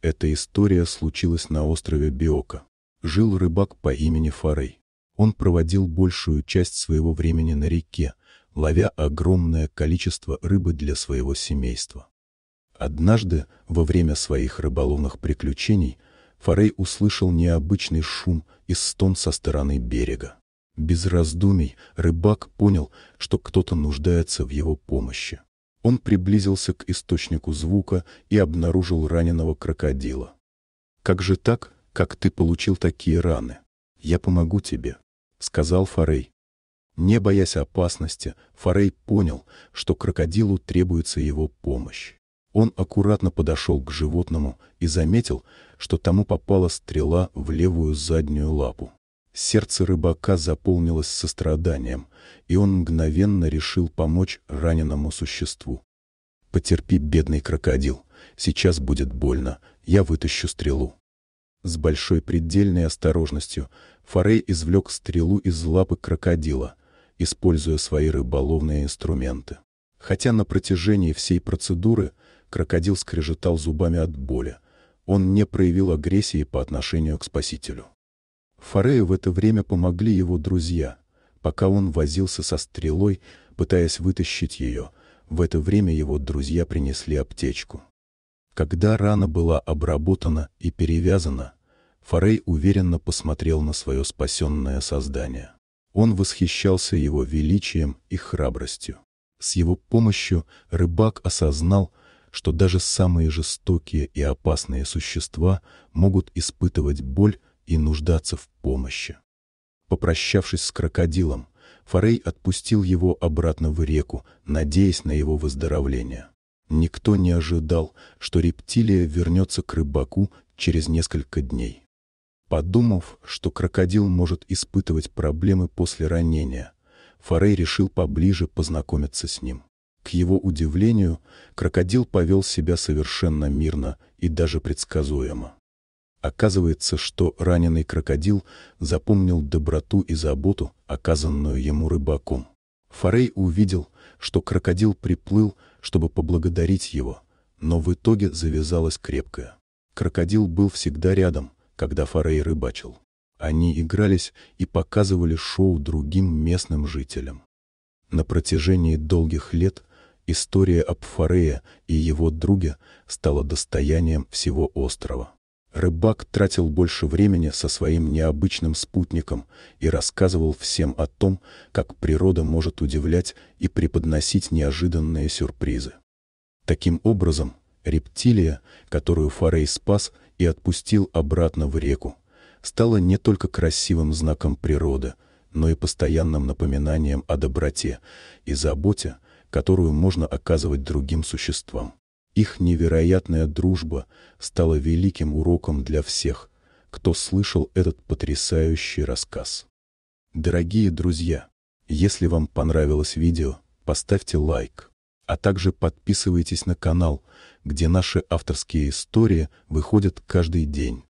Эта история случилась на острове Биока. Жил рыбак по имени Фарей. Он проводил большую часть своего времени на реке, ловя огромное количество рыбы для своего семейства. Однажды, во время своих рыболовных приключений, Фарей услышал необычный шум и стон со стороны берега. Без раздумий рыбак понял, что кто-то нуждается в его помощи он приблизился к источнику звука и обнаружил раненого крокодила. «Как же так, как ты получил такие раны? Я помогу тебе», — сказал Форей. Не боясь опасности, Форей понял, что крокодилу требуется его помощь. Он аккуратно подошел к животному и заметил, что тому попала стрела в левую заднюю лапу. Сердце рыбака заполнилось состраданием, и он мгновенно решил помочь раненому существу. «Потерпи, бедный крокодил, сейчас будет больно, я вытащу стрелу». С большой предельной осторожностью Форей извлек стрелу из лапы крокодила, используя свои рыболовные инструменты. Хотя на протяжении всей процедуры крокодил скрежетал зубами от боли, он не проявил агрессии по отношению к спасителю. Форею в это время помогли его друзья. Пока он возился со стрелой, пытаясь вытащить ее, в это время его друзья принесли аптечку. Когда рана была обработана и перевязана, Форей уверенно посмотрел на свое спасенное создание. Он восхищался его величием и храбростью. С его помощью рыбак осознал, что даже самые жестокие и опасные существа могут испытывать боль, и нуждаться в помощи. Попрощавшись с крокодилом, Форей отпустил его обратно в реку, надеясь на его выздоровление. Никто не ожидал, что рептилия вернется к рыбаку через несколько дней. Подумав, что крокодил может испытывать проблемы после ранения, Форей решил поближе познакомиться с ним. К его удивлению, крокодил повел себя совершенно мирно и даже предсказуемо. Оказывается, что раненый крокодил запомнил доброту и заботу, оказанную ему рыбаком. Форей увидел, что крокодил приплыл, чтобы поблагодарить его, но в итоге завязалась крепкая. Крокодил был всегда рядом, когда Форей рыбачил. Они игрались и показывали шоу другим местным жителям. На протяжении долгих лет история об Форее и его друге стала достоянием всего острова. Рыбак тратил больше времени со своим необычным спутником и рассказывал всем о том, как природа может удивлять и преподносить неожиданные сюрпризы. Таким образом, рептилия, которую Форей спас и отпустил обратно в реку, стала не только красивым знаком природы, но и постоянным напоминанием о доброте и заботе, которую можно оказывать другим существам. Их невероятная дружба стала великим уроком для всех, кто слышал этот потрясающий рассказ. Дорогие друзья, если вам понравилось видео, поставьте лайк, а также подписывайтесь на канал, где наши авторские истории выходят каждый день.